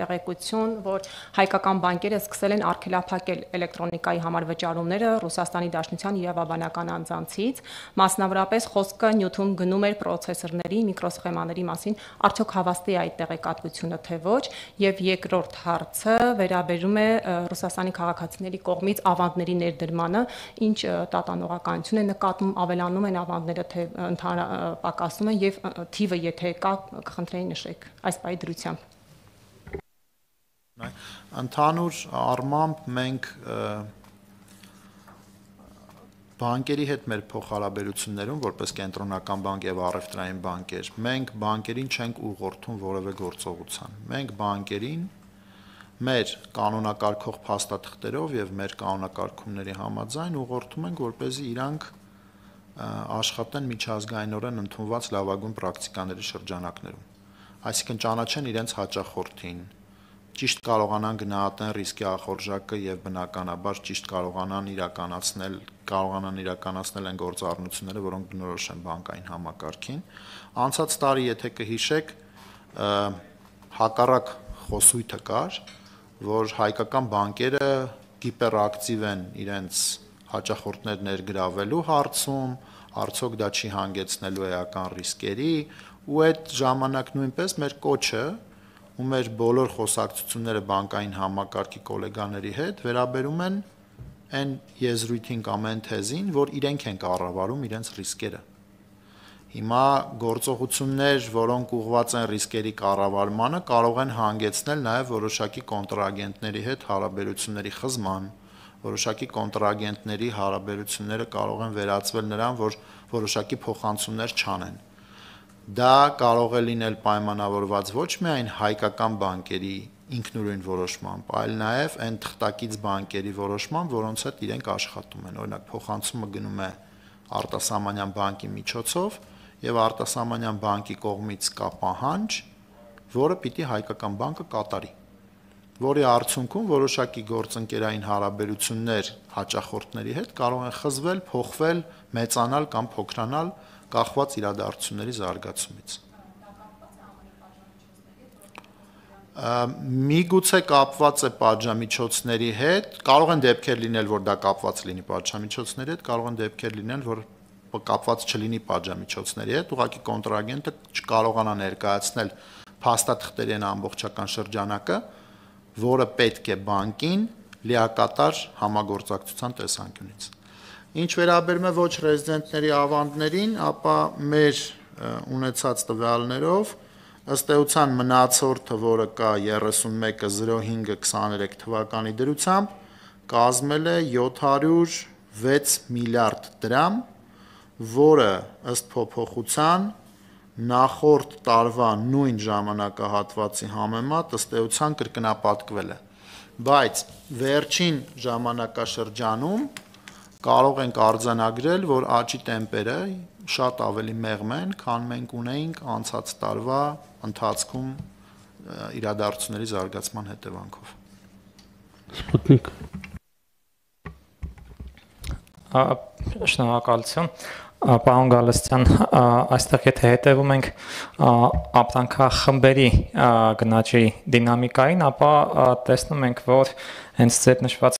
տեղեկություն, որ հայկական բանկերը սկսել են արգելափակել էլեկտրոնիկայի համար վճարումները Ռուսաստանի Դաշնության իրավաբանական անձանցից, մասնավորապես խոսքը նյութում գնում էր պրոցեսորների, միկրոսխեմաների մասին, արդյոք հավաստի այդ տեղեկատվությունը թե ոչ, եւ երկրորդ հարցը վերաբերում է Ռուսաստանի քաղաքացիների կողմից ավանդների ներդրմանը, ինչ տատանողականություն է նկատվում, ավելանում են ավանդները թե ընդհանրապես պակասում են եւ թիվը եթե կա, կխնդրեի նշեք այս բայդրությամբ Ընդհանուր առմամբ մենք բանկերի հետ մեր փոխհարաբերություններում որպես կենտրոնական բանկ եւ առևտրային բանկեր մենք բանկերին չենք ուղղորդում որևէ գործողության մենք բանկերին մեր կանոնակարգող փաստաթղթերով եւ մեր կանոնակարգումների համաձայն ուղղորդում ենք որպեսզի իրանք աշխատեն միջազգայինորեն ընդունված լավագույն պրակտիկաների շրջանակներում այսինքն ճանաչեն իրենց հաճախորդին ճիշտ կարողանան գնահատեն ռիսկի ախորժակը եւ բնականաբար ճիշտ կարողանան իրականացնել կարողանան իրականացնել այն գործառնությունները, որոնք բնորոշ են բանկային համակարգին։ Անցած տարի, եթե կհիշեք, հակառակ խոսույթը կար, որ հայկական բանկերը հիպերակտիվ են իրենց հաճախորդներ ներգրավելու հարցում, հարցոք դա չի հանգեցնելու էական ռիսկերի, ու այդ ժամանակ նույնպես մեր կոչը ու մեր բոլոր խոսակցությունները բանկային համակարգի գոլեգաների հետ վերաբերում են այն եզրույթին կամ այն թեզին, որ իրենք են կառավարում իրենց ռիսկերը։ Հիմա գործողություններ, որոնք ուղղված են ռիսկերի կառավարմանը, կարող են հանգեցնել նաև որոշակի կոնտրագենտների հետ հարաբերությունների խզման։ Որոշակի կոնտրագենտների հարաբերությունները կարող են վերածվել նրան, որ որոշակի փոխանցումներ չանեն։ որ Դա կարող է լինել պայմանավորված ոչ միայն հայկական բանկերի ինքնուրույն որոշմամբ, այլ նաև այն թղթակից բանկերի որոշմամբ, որոնց հետ իրենք աշխատում են։ Օրինակ փոխանցումը գնում է արտասահմանյան բանկի միջոցով եւ արտասահմանյան բանկի կողմից կա պահանջ, որը պիտի հայկական բանկը կատարի որի արդյունքում որոշակի գործընկերային հարաբերություններ հաճախորդների հետ կարող են խզվել, փոխվել, մեծանալ կամ փոքրանալ, կախված իրադարձությունների զարգացումից։ միգուցե կապված է պատժամիջոցների հետ, կարող են դեպքեր լինել, որ դա կապված լինի պատժամիջոցների հետ, կարող են դեպքեր լինել, որ կապված չլինի պատժամիջոցների հետ, ուղղակի կոնտրագենտը չկարողանա ներկայացնել փաստաթղթերի այն ամբողջական շրջանակը, որը պետք է բանկին լիակատար համագործակցության տեսանկյունից։ Ինչ վերաբերում է ոչ ռեզիդենտների ավանդներին, ապա մեր ունեցած տվյալներով ըստ էության մնացորդը, որը կա 31.05.23 թվականի դրությամբ, կազմել է 706 միլիարդ դրամ, որը ըստ փոփոխության նախորդ տարվա նույն ժամանակահատվածի համեմատ ըստ էության կրկնապատկվել է։ Բայց վերջին ժամանակաշրջանում կարող ենք արձանագրել, որ աճի տեմպերը շատ ավելի մեղմ են, քան մենք ունեինք անցած տարվա ընթացքում իրադարձությունների զարգացման հետևանքով։ Սպուտնիկ Շնորհակալություն։ Պարոն Գալստյան, այստեղ եթե հետևում ենք ապրանքախմբերի գնաճի դինամիկային, ապա տեսնում ենք, որ հենց ձեր նշված